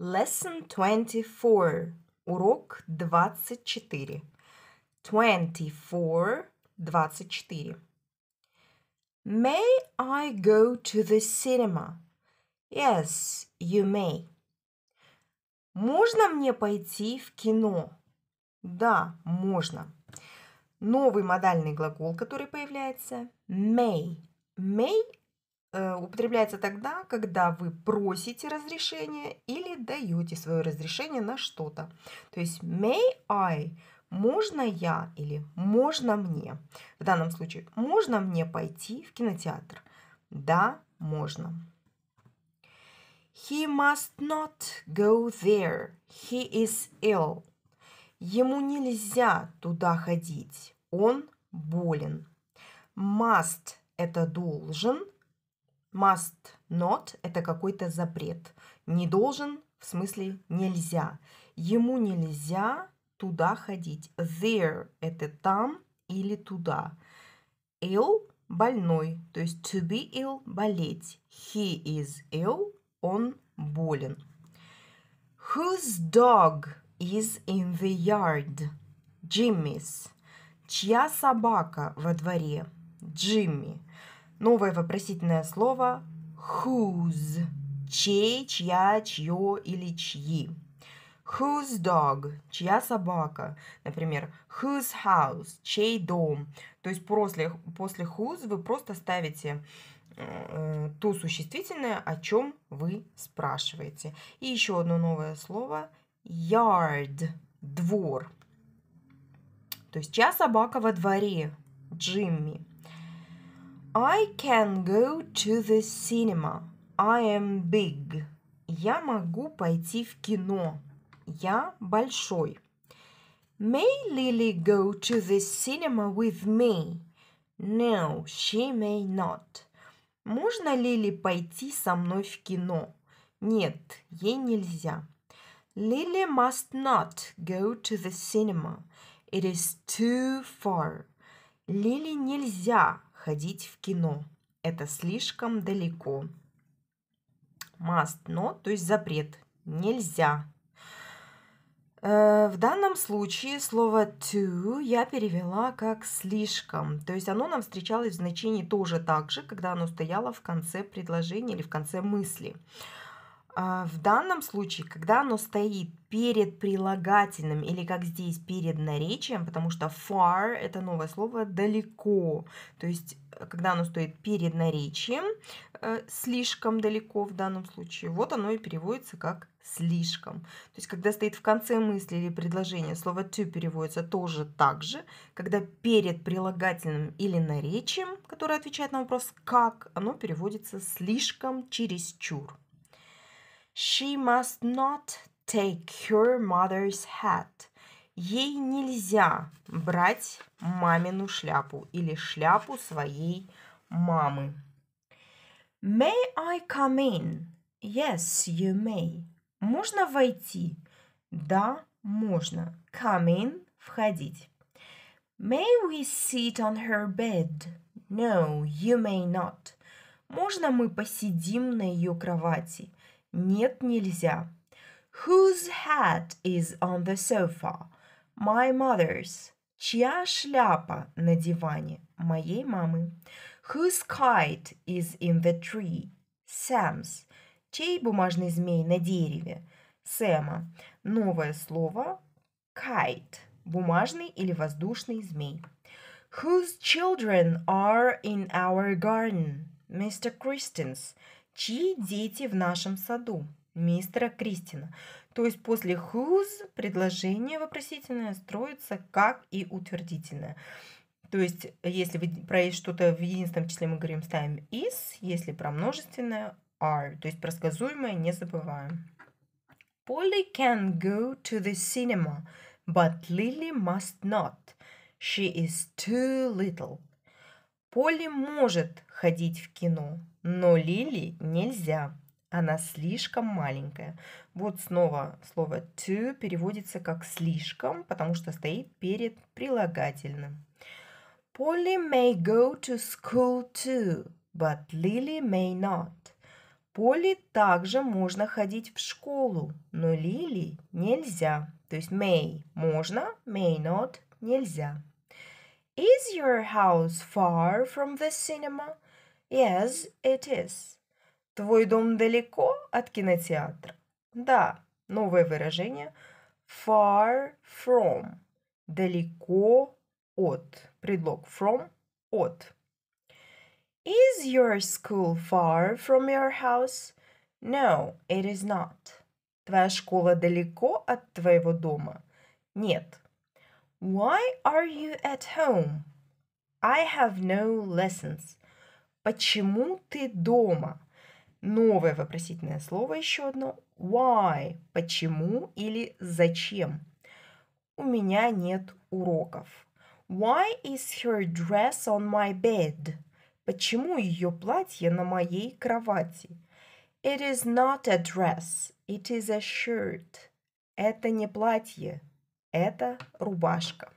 Lesson 24. Урок 24. 24. 24. May I go to the cinema? Yes, you may. Можно мне пойти в кино? Да, можно. Новый модальный глагол, который появляется – may. May Э, употребляется тогда, когда вы просите разрешения или даете свое разрешение на что-то. То есть may I можно я или можно мне. В данном случае можно мне пойти в кинотеатр. Да, можно. He must not go there. He is ill. Ему нельзя туда ходить. Он болен. Must – это должен – Must not – это какой-то запрет. Не должен, в смысле нельзя. Ему нельзя туда ходить. There – это там или туда. Ill – больной, то есть to be ill – болеть. He is ill – он болен. Whose dog is in the yard? Jimmy's. Чья собака во дворе? Джимми. Новое вопросительное слово whose. Чей, чья, чье или чьи. Whose dog? Чья собака? Например, whose house? Чей дом? То есть после, после whose вы просто ставите э, то существительное, о чем вы спрашиваете. И еще одно новое слово yard – двор. То есть чья собака во дворе? Джимми – I can go to the cinema. I am big. Я могу пойти в кино. Я большой. May Lily go to the cinema with me? No, she may not. Можно Лили пойти со мной в кино? Нет, ей нельзя. Lily must not go to the cinema. It is too far. Лили нельзя ходить в кино. Это слишком далеко. Must not, то есть запрет. Нельзя. Э, в данном случае слово to я перевела как слишком. То есть оно нам встречалось в значении тоже так же, когда оно стояло в конце предложения или в конце мысли. А, в данном случае, когда оно стоит перед прилагательным или как здесь перед наречием, потому что far это новое слово далеко, то есть э, когда оно стоит перед наречием, э, слишком далеко в данном случае, вот оно и переводится как слишком. То есть когда стоит в конце мысли или предложения, слово to переводится тоже так же, когда перед прилагательным или наречием, которое отвечает на вопрос как, оно переводится слишком, чересчур. She must not take her mother's hat. Ей нельзя брать мамину шляпу или шляпу своей мамы. May I come in? Yes, you may. Можно войти? Да, можно. Come in – входить. May we sit on her bed? No, you may not. Можно мы посидим на ее кровати? Нет, нельзя. Whose hat is on the sofa? My mother's. Чья шляпа на диване? Моей мамы. Whose kite is in the tree? Sam's. Чей бумажный змей на дереве? Сэма. Новое слово kite. Бумажный или воздушный змей. Whose children are in our garden? Mr. Christens чьи дети в нашем саду? Мистера Кристина. То есть после whose предложение вопросительное строится как и утвердительное. То есть, если вы про что-то в единственном числе мы говорим, ставим is, если про множественное are, то есть про сказуемое не забываем. Polly can go to the cinema, but Lily must not. She is too little. Полли может ходить в кино, но Лили нельзя. Она слишком маленькая. Вот снова слово to переводится как слишком, потому что стоит перед прилагательным. Polly may go to school too, but Lily may not. Полли также можно ходить в школу, но Лили нельзя. То есть may можно, may not нельзя. Is your house far from the cinema? Yes, it is. Твой дом далеко от кинотеатра? Да. Новое выражение far from. Далеко от. Предлог from от. Is your school far from your house? No, it is not. Твоя школа далеко от твоего дома? Нет, Why are you at home? I have no lessons. Почему ты дома? Новое вопросительное слово еще одно. Why? Почему или зачем? У меня нет уроков. Why is her dress on my bed? Почему ее платье на моей кровати? It is not a dress, it is a shirt. Это не платье, это рубашка.